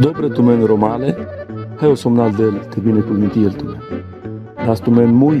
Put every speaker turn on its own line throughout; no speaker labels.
Dobre tumen romale, heu somnal del te bine cu el tumen. Las tumen mui,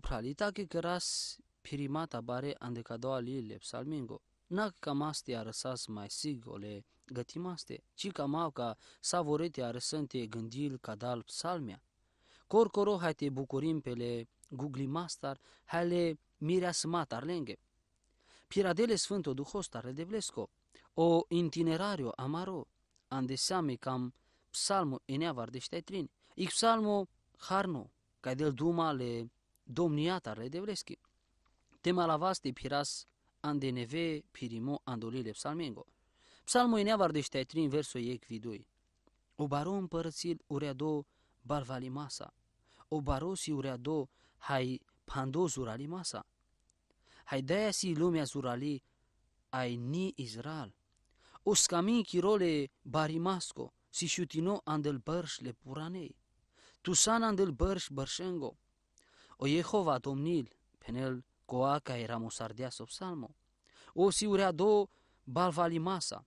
Pralitake keras pirimata bare ande ali le psalmingo. Nak kamaste arăsas mai sigole gătimaste, ci camauca savorete arăsante gândil dal psalmia. Corcoro hai te bucurim pele master, hai le mireasmat lenge Piradele Sfânto de redevlesco, o itinerario amaro, andeseame kam psalmo ene de ștetrin, ic psalmo harno, ca del duma le domnia de vreschi. Te de piras andeneve pirimo andolile psalmengo. Psalmul e neavardește trin verso ec vidui. O baro împărățil ureado balvalimasa. O urea do hai pando zuralimasa. Hai daia si lumea zurali ai ni Israel. O scamin chirole barimasco si șutino andel bărș le puranei. san andel bărș bărșengo. O Jehova, Domnil, penel coaca era mosardea sub salmo. O siurea do balvalimasa.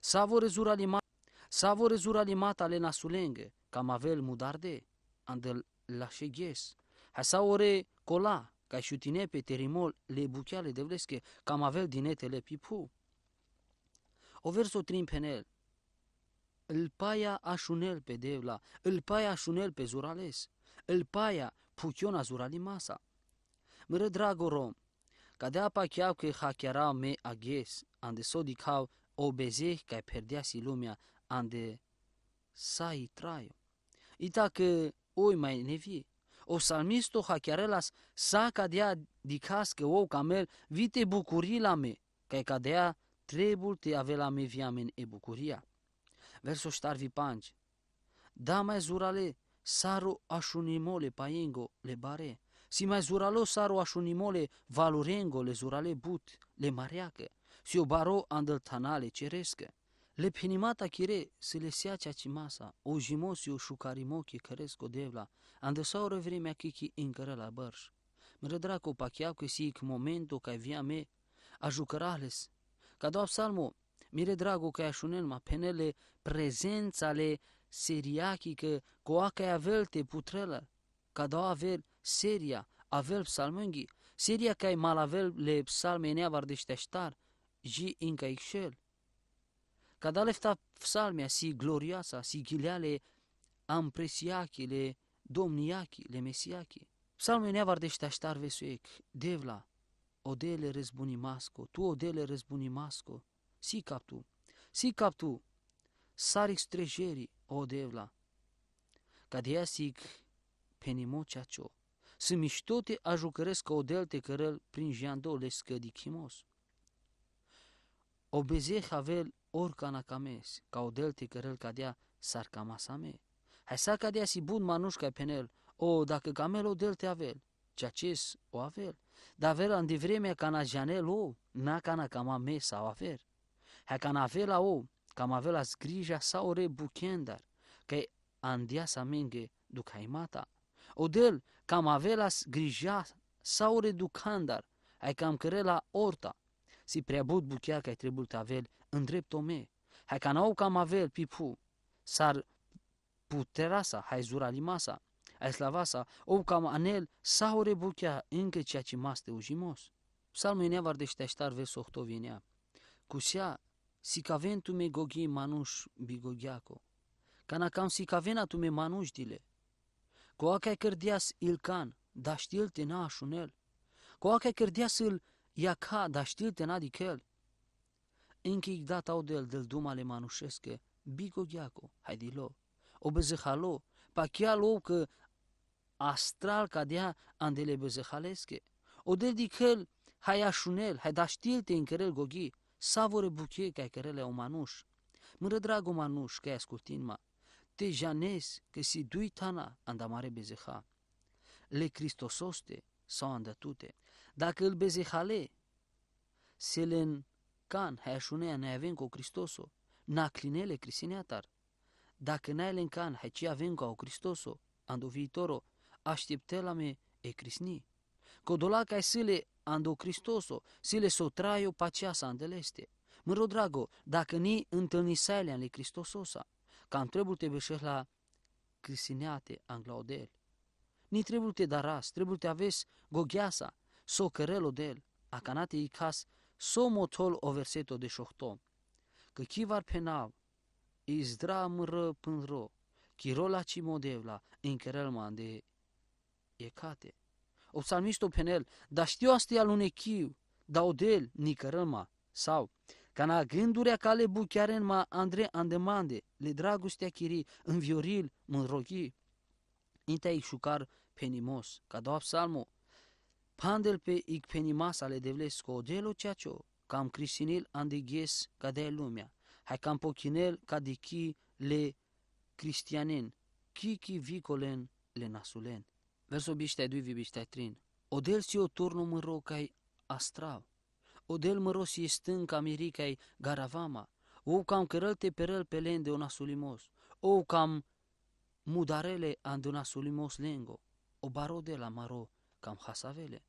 Savo rezuralimata, savo rezura le nasulenge, camavel mudarde, andel lașeghes. Hasa ore cola, ca și pe terimol le bucheale de vlesche, camavel dinetele pipu. O verso trim penel, îl paia așunel pe devla, îl paia așunel pe zurales, îl paia pucion azurali masa. Mere dragoro, ca de apa chiar că hacherau me ages, ande s-o dicau obezeh ca perdea si lumea, ande sa i traio. Ita că oi mai nevi. O salmisto hacherelas sa ca dea dicas că o camel vite bucurii la me, ca ca dea trebuie te avea la me viamen e bucuria. Versul vi pange. Da mai zurale, saru ashunimole paengo le bare, si mai zuralo saru ashunimole valurengo le zurale but, le mareacă, si o baro andăltanale cerescă. Le pinimata chire se le ce masa, o jimosi o șucarimochi căresco devla, sau vremea chichi încără la bărș. Mre dracu pacheau că si momentul ca via me, a jucărales. Ca salmo psalmo, mire dragu că așunel ma penele prezența le seriachică coaca avel te putrela, ca da avel seria, avel psalmânghi, seria ca e malavel le psalme neavar de șteștar, ji inca ixel. Ca da lefta psalmea si sa, si ghileale ampresiachi le domniachi le mesiachi. Psalme neavar de șteștar vesuek, devla, odele masco, tu odele masco, si captu, si captu, sarix trejerii, o devla, kad ja sig penimo čačo, se mi što te ajucăresc ca o delte cărăl prin jando le scădi chimos. beze havel orcana cames, ca o delte cărăl cadea sarcamasame. Hai sa dea si bun manușca penel, o, dacă camel o delte avel, ceea ce o avel, dar avela în vremea ca na janel o, na ca na cama mesa sau aver. Hai ca na avela o, cam avela zgrija sau rebuchendar, că andia să menge ducaimata. Odel cam avea grija sau reducandar, ai cam la orta. Si preabut buchea că ai trebuit avel în drept ome. Hai ca n-au cam avel pipu, s-ar puterasa, hai zura limasa, ai slavasa, ou cam anel sau rebuchea încă ceea ce maste ujimos. Psalmul nevar de șteaștar vers 8 vinea. Cusea, si me gogi manuș bigogiaco, kana kam si kavena tu me manush dile. Koa ka e kërdias il kan, da te të na shunel. a ka e kërdias il ja ka, dashtil të na dikel. Inki i gdata o del del duma le manusheske, biko gjako, lo, O bezëhalo, pa kja lo kë astral ka dja andele bezëhaleske. O del dikel, haja shunel, haj dashtil të inkërel gogi, savore buke ka e kërele o manush. Mërë drago manush, ka e skultin ma, te janes que si duitana andamare bezeha, le cristososte sau andătute, dacă îl bezehale, se le can așunea, ne avem cu Cristoso, na clinele crisineatar. dacă ne ai le can hai ce avem cu Cristoso, ando viitoro, aștepte la me e crisni. Codolaca ai sile ando Cristoso, sile so traio pacea sa andeleste. Mă rog, drago, dacă ni întâlnisai le Cristososa, ca trebuie te beșești la Crisineate, Anglaudel. Ni trebuie te daras, trebuie te aves gogheasa, so cărelo del, a canate i cas, so motol o verseto de șohto. Că chivar penav, izdra mră pânro, chirola ci modevla, în cărelman mande ecate. O psalmistul penel, da știu astea lunechiu, ni nicărăma, sau Cana gândurea cale buchiaren ma Andrei andemande, le dragostea chirii, în vioril, mă rogi. Intea penimos, ca doa psalmo. Pandel pe ic penimas ale devlesco odelo ceacio, cam crisinil andighes ca de lumea, hai cam pochinel ca de chi le cristianen, kiki vicolen le nasulen. Verso biștea dui vibiștea trin. Odel si o turnum în rocai astrav o del mărosie stânca miricai garavama, o cam cărălte răl pe lende un asulimos, o cam mudarele un asulimos lengo, o baro de la maro cam hasavele.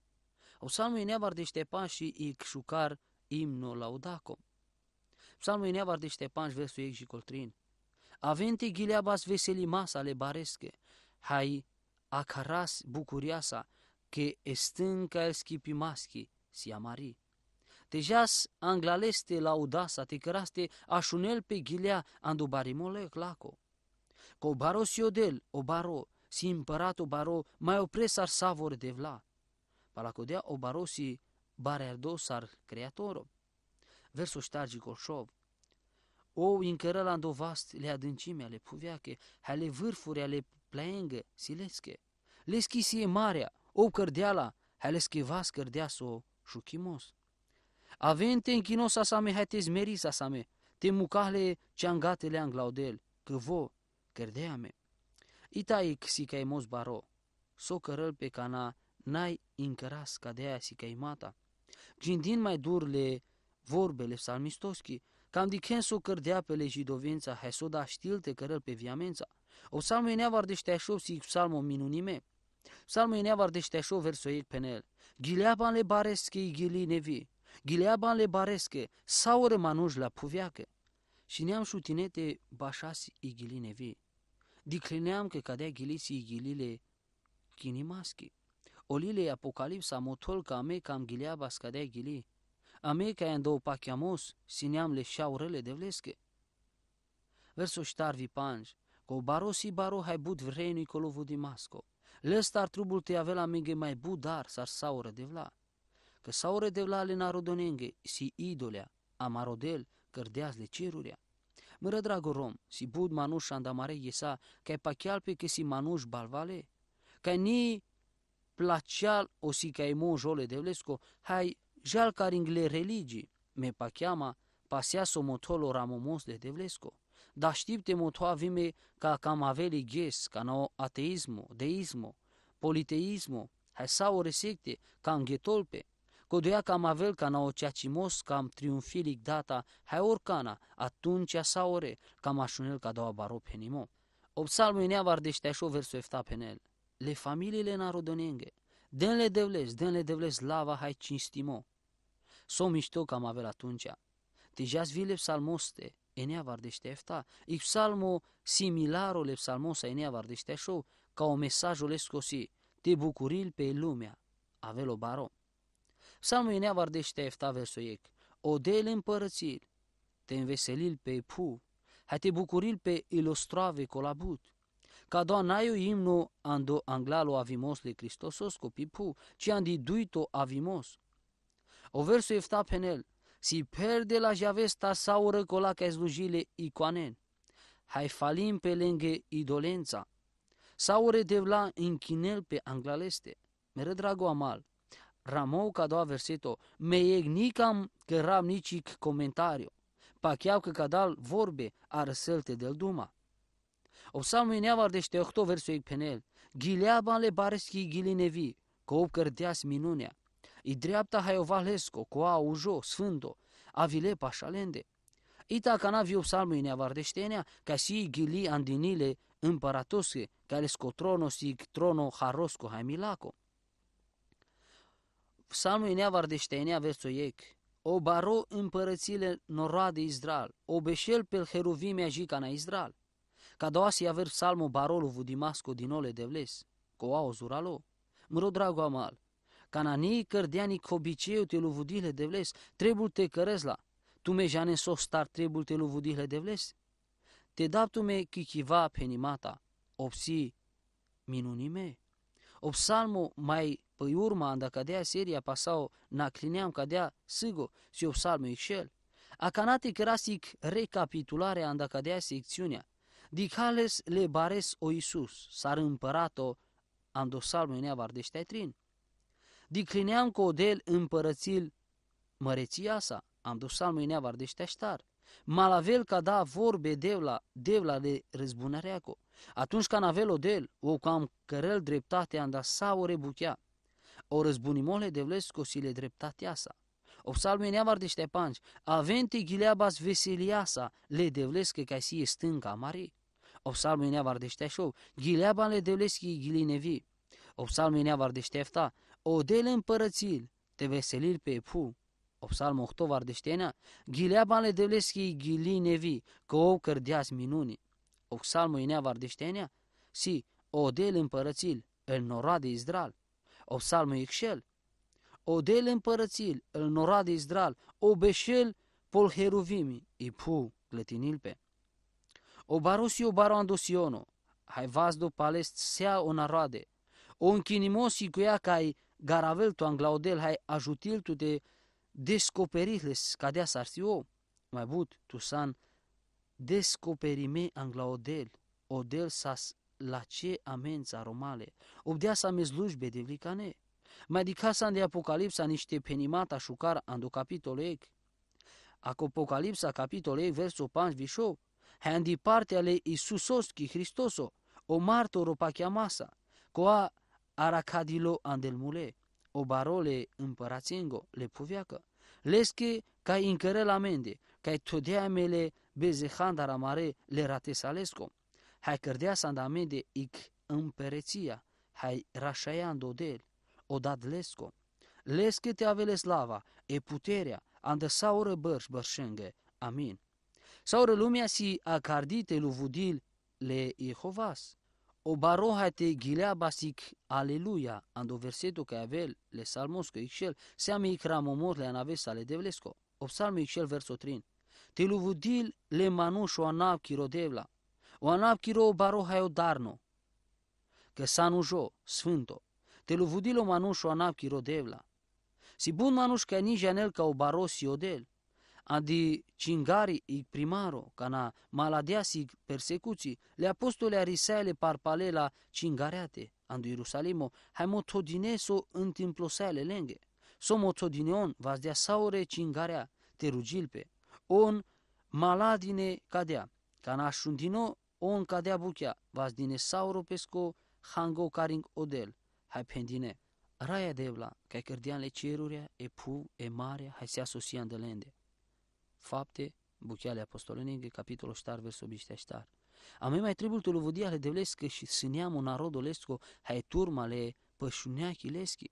O salmul neabar de ștepan și ic șucar imno laudaco. Psalmul neabar de ștepan și versul și coltrin. Avente veseli masa le baresche, hai acaras bucuriasa, că estânca el maschi si amari. Tejas anglaleste laudasa ticăraste așunel pe ghilea andubarimole claco. Cobaro siodel, obaro, si împărat obaro, mai opres ar savor de vla. Palacodea baro si barerdos ar creatoro. Versul ștargi colșov. O încără la îndovast le adâncime ale puveache, ale vârfuri ale pleengă, silesche. Le schisie marea, o cărdeala, ale schivas cărdea o șuchimos te închino sa sa me, hai te mucahle ceangatele anglaudel, că vo, Ita e si ca mos baro, so cărăl pe cana, n-ai încăras ca de aia si ca mata. Gindin mai dur le vorbele psalmistoschi, cam diken so cărdea pe le jidovența, hai so da știlte cărăl pe viamența. O psalmă e neavar deșteașov si psalmă minunime. Psalmă e neavar verso versoiec penel. Gileaban le bareschi gili nevi gileaban baresche, sau rămanuș la puviake, Și neam șutinete bașasi igiline vii. Diclineam că cadea ghiliții igilile chinimaschi. Olile apocalipsa motol ca ame cam gileaba scadea gili. Ame ca în două pachiamos, sineam le șaurele de vlescă. Verso ștar vipanj, că barosi baro hai bud vrei Nicolovu Dimasco. Lăstar trubul te avea la minge mai budar, s-ar saură de vla că s-au redevlale narodonenge si idolea, amarodel, cărdeaz le cerurea. Mără, dragă rom, si bud manuș andamare iesa, ca pa pe că si manuș balvale, ca ni placial o si ca emo jole devlesco, hai jal caringle religii, me pa pasea o motolo ramomos de devlesco. Da știpte motoa vime ca cam aveli ghes, ca nou ateismo, deismo, politeismo, hai sau resecte, ca înghetolpe, avel mavel na o ceacimos cam triumfilic data, hai orcana, atunci saore, cam așunel ca doua baro penimo. O psalmul inea vardește așa versul efta nel. Le familiile le devlez, devles, le devlez lava hai cinstimo. So mișto cam avel atunci. Tijas vile psalmoste, enea vardește efta, i psalmo similaro le psalmosa enea vardește așa, ca o mesajul escosi, te bucuril pe lumea, o baro. Samuinea vardește 1. O odele împărățiri, te înveselil pe pu, hai te bucuril pe ilustrave colabut. Ca doanaio imno ando anglalo avimos le Cristosos copipu, ci andi duito avimos. O verso efta penel, si perde la javesta sau răcola ca slujile icoanen. Hai falim pe lângă idolența, sau redevla închinel pe anglaleste, mere drago amal, ramou ka do verseto, me jeg nikam că ram nicik comentariu, pa chiar că cadal vorbe arăsălte del duma. O samu neavar dește ohto versuik penel, le bareski gilinevi, cop cărdeas minunea, i dreapta haiovalesco, coa ujo, sfândo avile pașalende. Ita canaviu psalmul neavardeștenea, ca si gili andinile împăratosche, care scotrono si trono harosco milaco. Psalmul Inea Vardesteenia, versul Iec. O baro împărățile noroa de Israel, o beșel pe heruvimea jica na Israel. Ca doua să iaver psalmul barolu vudimasco din ole de vles, coa o zuralo. Mro drago amal, cananii cărdeanii cobiceu te luvudile de vles, trebuie te cărezla, tu me jane so star trebuie te luvudile de vles. Te daptume chichiva penimata, obsi minunime. O psalmu mai pe urma, dacă dea seria pasau na clineam că dea sigo, si o psalmu ixel. A canate crasic recapitularea, dacă dea secțiunea. Dicales le bares o Isus, s-ar împărat-o, am Salmul neavardește trin. Diclineam cu del împărățil măreția sa, am Salmul neavardește ștar. Malavel ca da vorbe devla, devla de răzbunare cu. Atunci când avea del, o cam cărel dreptate anda sa o rebuchea. O răzbunimole devlesc o sile dreptatea sa. O psalmi neavar de ștepanci, avente veselia sa, le devlesc ca si e stânca mare. O psalmi neavar de șteșov, gileaba le devlesc ghilinevi. O psalmi neavar de ștefta, del împărățil, te veselil pe pu, o psalm 8 vardeștenea, gileabanle devleski gili nevi, că ou cărdeas minuni. O psalmul inea vardeștenea, si odel împărățil, el nora de Izrael. O psalmul ixel, odel împărățil, el nora de Izrael, o beșel pol heruvimi, ipu gletinilpe. O barusio baro andosiono, hai vas do palest sea onaroade, o închinimosi cu ea cai garavel tu anglaudel hai ajutil tu de descoperirile cadea sarsio, mai but, tusan, descoperime angla odel sas la ce amența romale, obdea sa mezlujbe de vlicane, mai dicasan de Apocalipsa niște penimata șucar ando capitolec, Apocalipsa capitolec versul 5 vișo, hai în ale Iisusoski Hristoso, o martoro pa chiamasa, coa aracadilo andelmule o barole împărațengo, le puviacă, lesche ca încără la mende, ca todea mele handara mare le ratesalesco, hai cărdea sandamende ic împereția, hai rașaian dodel, dat lesco, lesche te avele slava, e puterea, andă saură bărș bărșângă, amin. Saură lumea si acardite luvudil le Jehovas, o obaroha te gilea basik aleluia, ando versetul que avea, le salmosco ixel, seame ikram omor le anave sale devlesco. O psalmo ixel verso 3. Te luvudil le o anav kiro devla, o anav kiro o obaroha o darno, că sanujo, sfânto, te luvudil o o anav kiro devla. Si bun manuș ca nici anel ca o obarosi del adi cingari i primaro, cana si persecuții, le apostole arisele parpalela cingareate, andu Ierusalimo, hai haimo todineso întimplosele lenge, somo todineon vazdea saure cingarea, te rugilpe, on maladine cadea, cana așundino on cadea buchea, vazdine sauro pesco, hango caring odel, hai pendine. Raia devla, ca cărdian le ceruria, e pu, e mare, hai se asocian de lende. Fapte, Bucheale Apostolene, capitolul ștar, versul 15-ștar. A mai mai trebuie tu ale de vlescă și un narodul olesco hai turma le pășunea chileschi.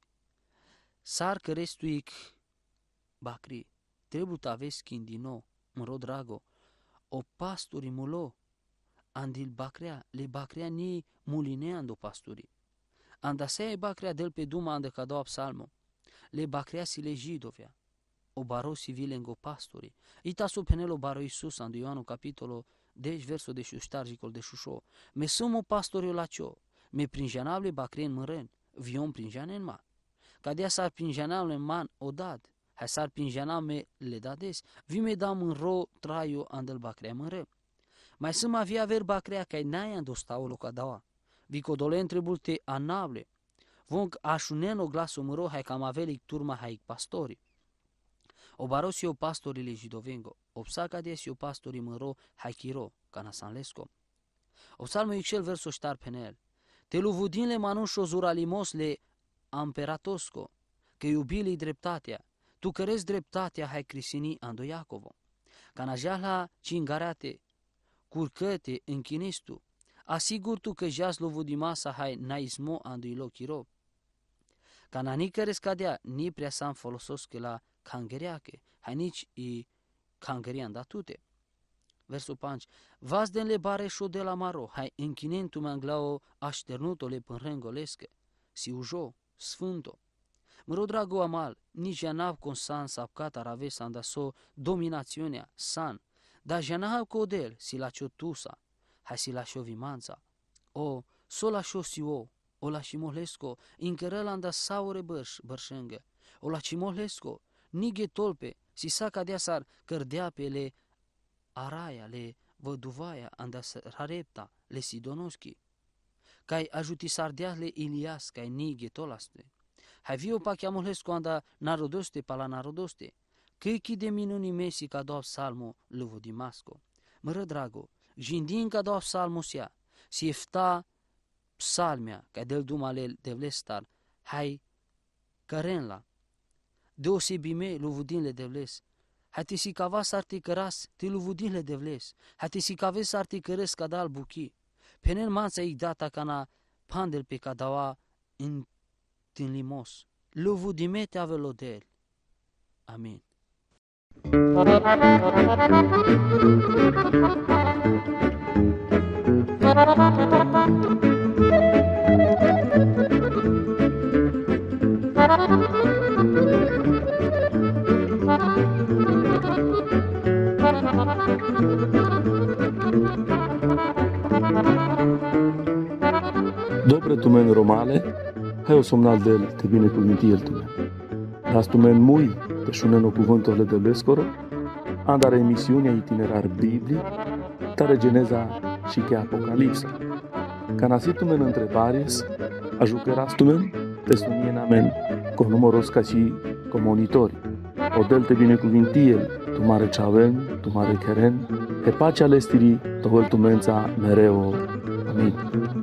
Sar că restuic, bacri, trebuie tu aveți mă rog drago, o pasturi mulo, andil bacrea, le bacrea ni mulineando pasturi. Andasea e bacrea del pe duma andă ca doua psalmă, le bacrea si le jidovea o barou vilengo pasturi. Ita su penelo baro Isus, andu Ioanu capitolo 10, deci verso de șuștargicol de șușo. Me sumo pastori la cio, me prinjanable bacrien mărân, vion prinjanen ma. Cadea sar prinjanable man odad, hai sar prinjaname le dades, me dam în ro traiu andel bacrea măre. Mai sunt avia ver bacrea ca naia andostau loca daua. Vicodolen trebulte anable, vonc așunen o glasul măro hai cam avelic turma haic pastorii obarosio pastorile jidovengo, obsacadesio pastori măro hakiro, canasanlesco. Obsalmo ixel verso ștar penel, te le manusho zuralimos le amperatosco, că iubili dreptatea, tu cărezi dreptatea hai crisini andoiacovo. Canajala cingarate, curcăte închines asigur tu că jas lovudimasa hai naismo anduilo chiro. Canani care ni prea s-am folosos că la kangeriake, hanich i kangerian datute. Versul 5. Vas den le bare șo de la maro, hai închinentu manglao așternuto le pânrengolescă, si ujo, sfânto. Mro drago amal, nici anav consan sapcat arave so dominațiunea, san, da janahav codel, si la ciotusa, hai si la șovimanța. O, so la si o o la șimohlesco, anda saure bărș, bărșângă, o la cimolesco, nige tolpe, sisaka deasar, cărdeapele, araia, le văduvaia, andas rarepta, le sidonoschi. Cai ajuti sardeale Ilias, cai nige tolaste. Havio pa lescu anda narodoste pala narodoste. Căichi de minuni mesi ca doa salmo luvo dimasco. Mără drago, jindin ca doa salmosia, si efta psalmia, ca del dumalel de vlestar, hai cărenla, deosebime le devles. Hati si kava sarti te luvudin le devles. Hati si kave sarti kares kadal buki. Penel mansa ik data kana pandel pe kadawa in tin limos. Luvudime te ave lodel. Amin.
Thank you.
Dobre tu men romale, o somnal del te minti el tume. Las tu men mui, te șuneno cuvânturile de bescoro, andare emisiunea itinerar Biblii, tare geneza și che apocalipsa. Ca tu men întrebares, ajucăras tu men, te suniena amen, cu numoros ca și comunitori. O del te cu el, tu mare ce avem, mare Keren, pe pacea lestirii, tovăltumența mereu. Amin.